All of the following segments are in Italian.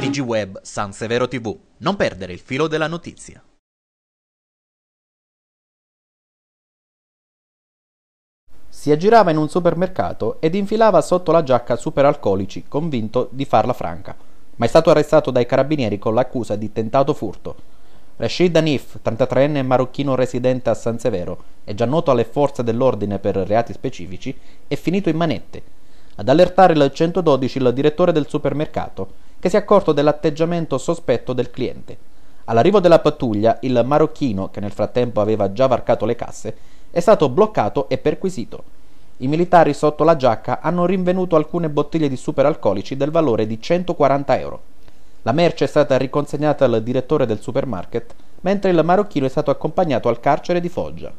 TG Web San Severo TV. Non perdere il filo della notizia. Si aggirava in un supermercato ed infilava sotto la giacca superalcolici, convinto di farla franca, ma è stato arrestato dai carabinieri con l'accusa di tentato furto. Rashid Danif, 33enne marocchino residente a San Severo e già noto alle forze dell'ordine per reati specifici, è finito in manette. Ad allertare il 112 il direttore del supermercato, che si è accorto dell'atteggiamento sospetto del cliente. All'arrivo della pattuglia, il marocchino, che nel frattempo aveva già varcato le casse, è stato bloccato e perquisito. I militari sotto la giacca hanno rinvenuto alcune bottiglie di superalcolici del valore di 140 euro. La merce è stata riconsegnata al direttore del supermarket, mentre il marocchino è stato accompagnato al carcere di Foggia.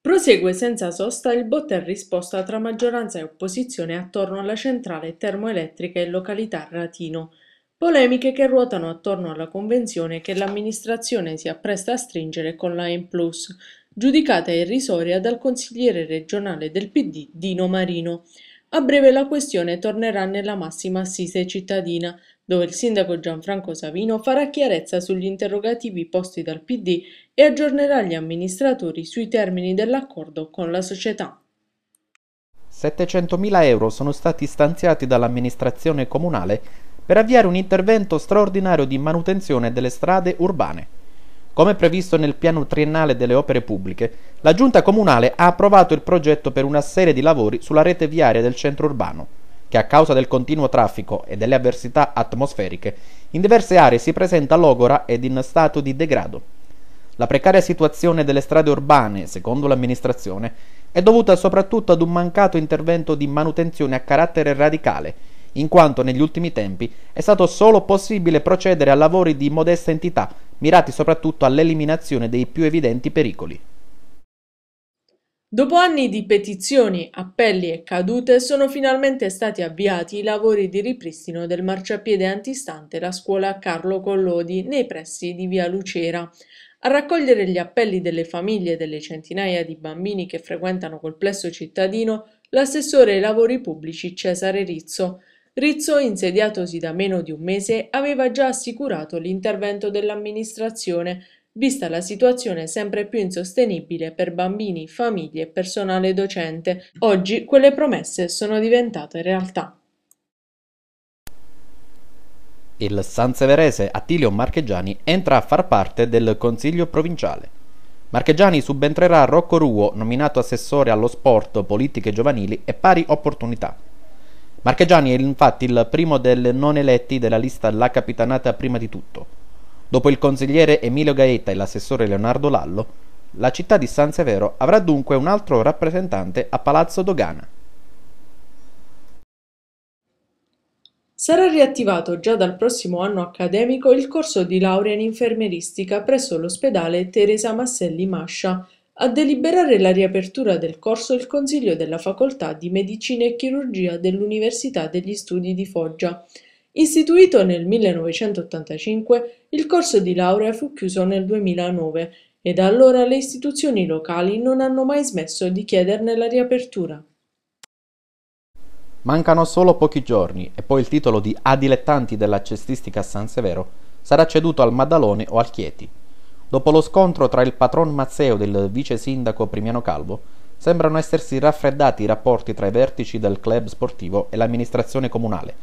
Prosegue senza sosta il botta e risposta tra maggioranza e opposizione attorno alla centrale termoelettrica in località Ratino. Polemiche che ruotano attorno alla convenzione che l'amministrazione si appresta a stringere con la M, giudicata irrisoria dal consigliere regionale del PD Dino Marino. A breve la questione tornerà nella massima assise cittadina, dove il sindaco Gianfranco Savino farà chiarezza sugli interrogativi posti dal PD e aggiornerà gli amministratori sui termini dell'accordo con la società. 700.000 euro sono stati stanziati dall'amministrazione comunale per avviare un intervento straordinario di manutenzione delle strade urbane. Come previsto nel piano triennale delle opere pubbliche, la Giunta Comunale ha approvato il progetto per una serie di lavori sulla rete viaria del centro urbano, che a causa del continuo traffico e delle avversità atmosferiche, in diverse aree si presenta logora ed in stato di degrado. La precaria situazione delle strade urbane, secondo l'amministrazione, è dovuta soprattutto ad un mancato intervento di manutenzione a carattere radicale, in quanto negli ultimi tempi è stato solo possibile procedere a lavori di modesta entità mirati soprattutto all'eliminazione dei più evidenti pericoli. Dopo anni di petizioni, appelli e cadute, sono finalmente stati avviati i lavori di ripristino del marciapiede antistante la scuola Carlo Collodi nei pressi di via Lucera. A raccogliere gli appelli delle famiglie e delle centinaia di bambini che frequentano quel plesso cittadino, l'assessore ai lavori pubblici Cesare Rizzo, Rizzo, insediatosi da meno di un mese, aveva già assicurato l'intervento dell'amministrazione, vista la situazione sempre più insostenibile per bambini, famiglie e personale docente. Oggi quelle promesse sono diventate realtà. Il sanseverese Attilio Marchegiani entra a far parte del Consiglio provinciale. Marchegiani subentrerà a Rocco Ruo, nominato assessore allo sport, politiche giovanili e pari opportunità Marchegiani è infatti il primo delle non eletti della lista La Capitanata prima di tutto. Dopo il consigliere Emilio Gaeta e l'assessore Leonardo Lallo, la città di San Severo avrà dunque un altro rappresentante a Palazzo Dogana. Sarà riattivato già dal prossimo anno accademico il corso di laurea in infermieristica presso l'ospedale Teresa Masselli Mascia, a deliberare la riapertura del corso il Consiglio della Facoltà di Medicina e Chirurgia dell'Università degli Studi di Foggia. Istituito nel 1985, il corso di laurea fu chiuso nel 2009 e da allora le istituzioni locali non hanno mai smesso di chiederne la riapertura. Mancano solo pochi giorni e poi il titolo di A dilettanti della cestistica a San Severo sarà ceduto al Maddalone o al Chieti dopo lo scontro tra il patron Mazzeo e il vice sindaco Primiano Calvo, sembrano essersi raffreddati i rapporti tra i vertici del club sportivo e l'amministrazione comunale,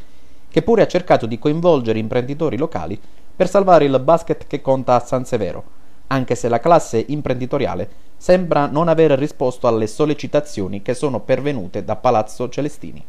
che pure ha cercato di coinvolgere imprenditori locali per salvare il basket che conta a San Severo, anche se la classe imprenditoriale sembra non aver risposto alle sollecitazioni che sono pervenute da Palazzo Celestini.